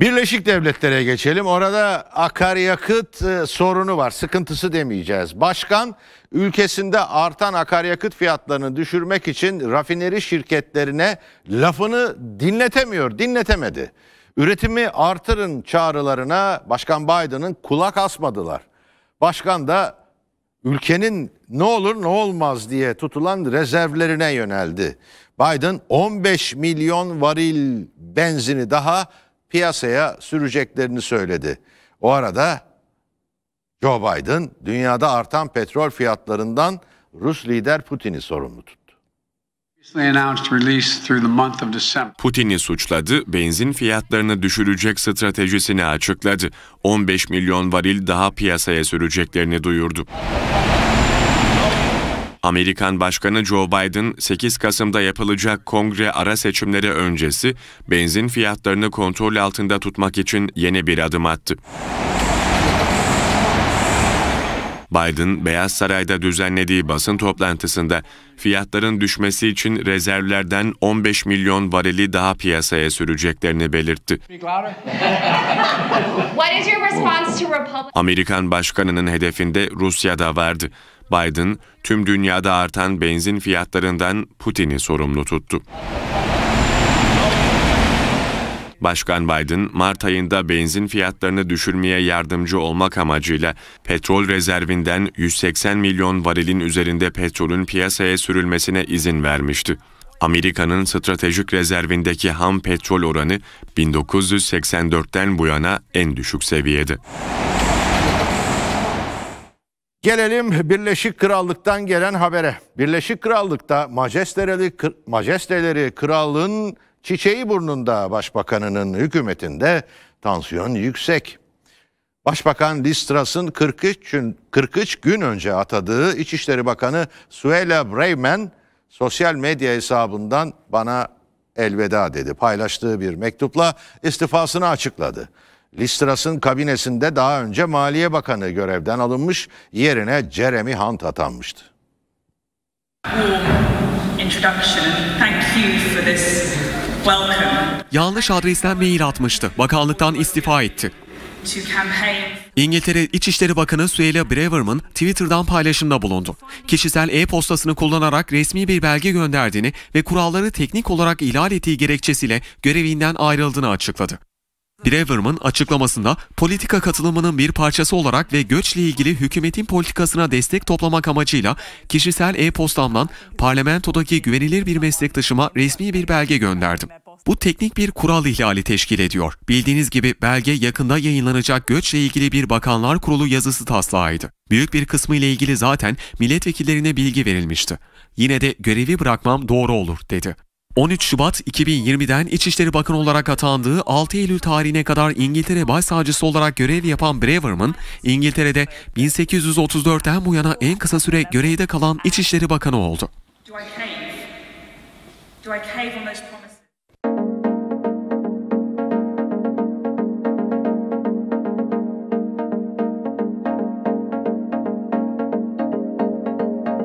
Birleşik Devletlere geçelim. Orada akaryakıt e, sorunu var. Sıkıntısı demeyeceğiz. Başkan ülkesinde artan akaryakıt fiyatlarını düşürmek için rafineri şirketlerine lafını dinletemiyor, dinletemedi. Üretimi artırın çağrılarına Başkan Biden'ın kulak asmadılar. Başkan da ülkenin ne olur ne olmaz diye tutulan rezervlerine yöneldi. Biden 15 milyon varil benzini daha piyasaya süreceklerini söyledi. O arada Joe Biden dünyada artan petrol fiyatlarından Rus lider Putin'i sorumlu tuttu. Putin'i suçladı, benzin fiyatlarını düşürecek stratejisini açıkladı. 15 milyon varil daha piyasaya süreceklerini duyurdu. Amerikan Başkanı Joe Biden 8 Kasım'da yapılacak kongre ara seçimleri öncesi benzin fiyatlarını kontrol altında tutmak için yeni bir adım attı. Biden, Beyaz Saray'da düzenlediği basın toplantısında fiyatların düşmesi için rezervlerden 15 milyon varili daha piyasaya süreceklerini belirtti. Amerikan başkanının hedefinde Rusya da vardı. Biden, tüm dünyada artan benzin fiyatlarından Putin'i sorumlu tuttu. Başkan Biden, Mart ayında benzin fiyatlarını düşürmeye yardımcı olmak amacıyla petrol rezervinden 180 milyon varilin üzerinde petrolün piyasaya sürülmesine izin vermişti. Amerika'nın stratejik rezervindeki ham petrol oranı 1984'ten bu yana en düşük seviyede. Gelelim Birleşik Krallık'tan gelen habere. Birleşik Krallık'ta majesteleri, majesteleri kralın Çiçeği burnunda başbakanının hükümetinde tansiyon yüksek. Başbakan Listras'ın 43 gün, 43 gün önce atadığı İçişleri Bakanı Suela Breyman sosyal medya hesabından bana elveda dedi. Paylaştığı bir mektupla istifasını açıkladı. Listras'ın kabinesinde daha önce Maliye Bakanı görevden alınmış, yerine Jeremy Hunt atanmıştı. introduction. Thank you for this Yanlış adresten mail atmıştı. Bakanlıktan istifa etti. İngiltere İçişleri Bakanı Suella Braverman Twitter'dan paylaşımda bulundu. Kişisel e-postasını kullanarak resmi bir belge gönderdiğini ve kuralları teknik olarak ihlal ettiği gerekçesiyle görevinden ayrıldığını açıkladı. Breverman açıklamasında politika katılımının bir parçası olarak ve göçle ilgili hükümetin politikasına destek toplamak amacıyla kişisel e-postamdan parlamentodaki güvenilir bir meslektaşıma resmi bir belge gönderdim. Bu teknik bir kural ihlali teşkil ediyor. Bildiğiniz gibi belge yakında yayınlanacak göçle ilgili bir Bakanlar Kurulu yazısı taslağıydı. Büyük bir kısmı ile ilgili zaten milletvekillerine bilgi verilmişti. Yine de görevi bırakmam doğru olur dedi. 13 Şubat 2020'den İçişleri Bakanı olarak atandığı 6 Eylül tarihine kadar İngiltere Başsavcısı olarak görev yapan Brewerman, İngiltere'de 1834'ten bu yana en kısa süre görevde kalan İçişleri Bakanı oldu.